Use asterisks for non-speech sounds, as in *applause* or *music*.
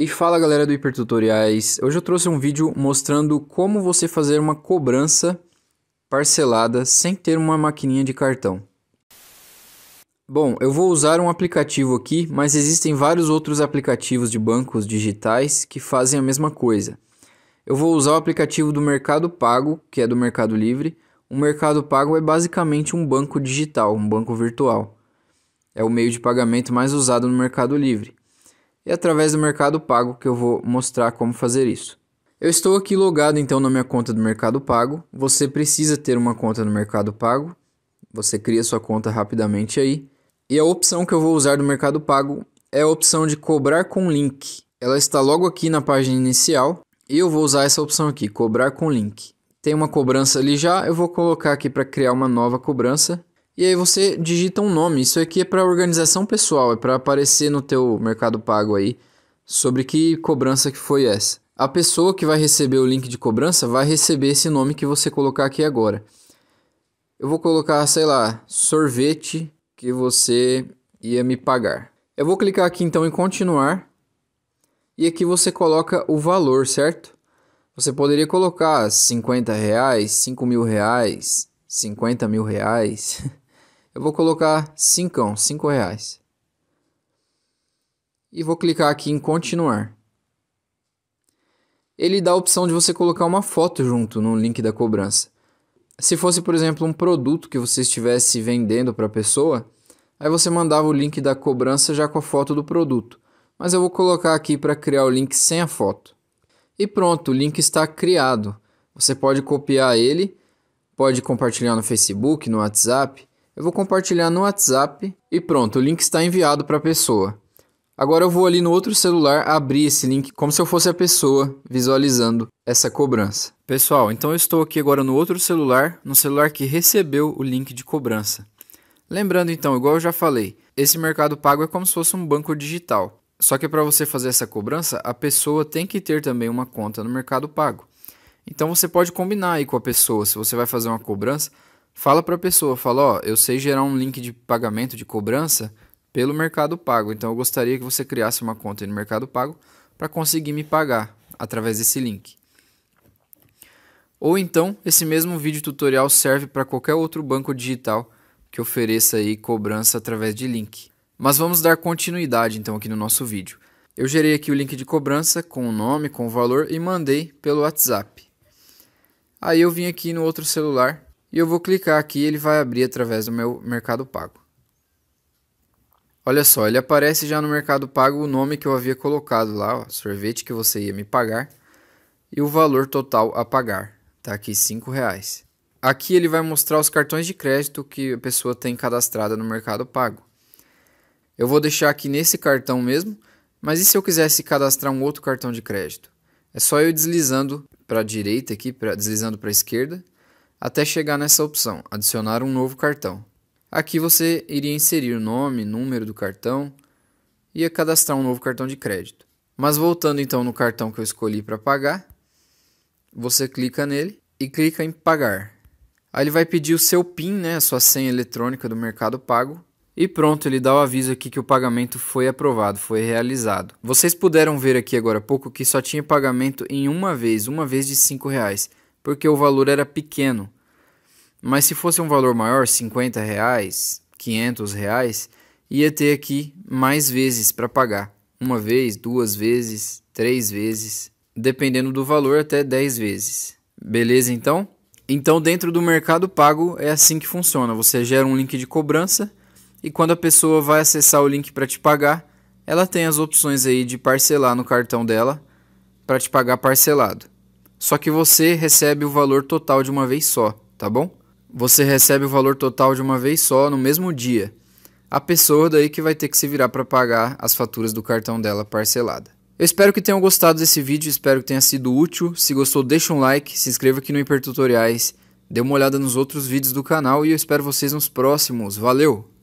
E fala galera do Hipertutoriais, hoje eu trouxe um vídeo mostrando como você fazer uma cobrança parcelada sem ter uma maquininha de cartão. Bom, eu vou usar um aplicativo aqui, mas existem vários outros aplicativos de bancos digitais que fazem a mesma coisa. Eu vou usar o aplicativo do Mercado Pago, que é do Mercado Livre. O Mercado Pago é basicamente um banco digital, um banco virtual. É o meio de pagamento mais usado no Mercado Livre e através do Mercado Pago que eu vou mostrar como fazer isso. Eu estou aqui logado então na minha conta do Mercado Pago. Você precisa ter uma conta no Mercado Pago. Você cria sua conta rapidamente aí. E a opção que eu vou usar do Mercado Pago é a opção de cobrar com link. Ela está logo aqui na página inicial e eu vou usar essa opção aqui, cobrar com link. Tem uma cobrança ali já, eu vou colocar aqui para criar uma nova cobrança e aí você digita um nome. Isso aqui é para organização pessoal, é para aparecer no teu Mercado Pago aí sobre que cobrança que foi essa. A pessoa que vai receber o link de cobrança vai receber esse nome que você colocar aqui agora. Eu vou colocar, sei lá, sorvete que você ia me pagar. Eu vou clicar aqui então em continuar. E aqui você coloca o valor, certo? Você poderia colocar 50 reais, 5 mil reais, 50 mil reais. *laughs* Eu vou colocar 5, 5 reais. E vou clicar aqui em continuar. Ele dá a opção de você colocar uma foto junto no link da cobrança. Se fosse, por exemplo, um produto que você estivesse vendendo para a pessoa, aí você mandava o link da cobrança já com a foto do produto. Mas eu vou colocar aqui para criar o link sem a foto. E pronto, o link está criado. Você pode copiar ele, pode compartilhar no Facebook, no WhatsApp, eu vou compartilhar no WhatsApp e pronto, o link está enviado para a pessoa. Agora eu vou ali no outro celular abrir esse link como se eu fosse a pessoa visualizando essa cobrança. Pessoal, então eu estou aqui agora no outro celular, no celular que recebeu o link de cobrança. Lembrando então, igual eu já falei, esse mercado pago é como se fosse um banco digital. Só que para você fazer essa cobrança, a pessoa tem que ter também uma conta no mercado pago. Então você pode combinar aí com a pessoa, se você vai fazer uma cobrança, Fala para a pessoa, fala, ó, eu sei gerar um link de pagamento, de cobrança, pelo Mercado Pago. Então eu gostaria que você criasse uma conta no Mercado Pago para conseguir me pagar através desse link. Ou então, esse mesmo vídeo tutorial serve para qualquer outro banco digital que ofereça aí cobrança através de link. Mas vamos dar continuidade então aqui no nosso vídeo. Eu gerei aqui o link de cobrança com o nome, com o valor e mandei pelo WhatsApp. Aí eu vim aqui no outro celular e eu vou clicar aqui e ele vai abrir através do meu Mercado Pago. Olha só, ele aparece já no Mercado Pago o nome que eu havia colocado lá, ó, sorvete que você ia me pagar, e o valor total a pagar, tá aqui R$ reais. Aqui ele vai mostrar os cartões de crédito que a pessoa tem cadastrada no Mercado Pago. Eu vou deixar aqui nesse cartão mesmo, mas e se eu quisesse cadastrar um outro cartão de crédito? É só eu deslizando para a direita aqui, pra, deslizando para a esquerda, até chegar nessa opção, adicionar um novo cartão. Aqui você iria inserir o nome, número do cartão e cadastrar um novo cartão de crédito. Mas voltando então no cartão que eu escolhi para pagar, você clica nele e clica em pagar. Aí ele vai pedir o seu PIN, né, a sua senha eletrônica do Mercado Pago. E pronto, ele dá o aviso aqui que o pagamento foi aprovado, foi realizado. Vocês puderam ver aqui agora há pouco que só tinha pagamento em uma vez, uma vez de R$ reais porque o valor era pequeno. Mas se fosse um valor maior, 50 reais, 500 reais, ia ter aqui mais vezes para pagar. Uma vez, duas vezes, três vezes, dependendo do valor, até 10 vezes. Beleza então? Então, dentro do mercado pago, é assim que funciona: você gera um link de cobrança e quando a pessoa vai acessar o link para te pagar, ela tem as opções aí de parcelar no cartão dela para te pagar parcelado. Só que você recebe o valor total de uma vez só, tá bom? Você recebe o valor total de uma vez só no mesmo dia. A pessoa daí que vai ter que se virar para pagar as faturas do cartão dela parcelada. Eu espero que tenham gostado desse vídeo, espero que tenha sido útil. Se gostou, deixa um like, se inscreva aqui no Hipertutoriais, dê uma olhada nos outros vídeos do canal e eu espero vocês nos próximos. Valeu!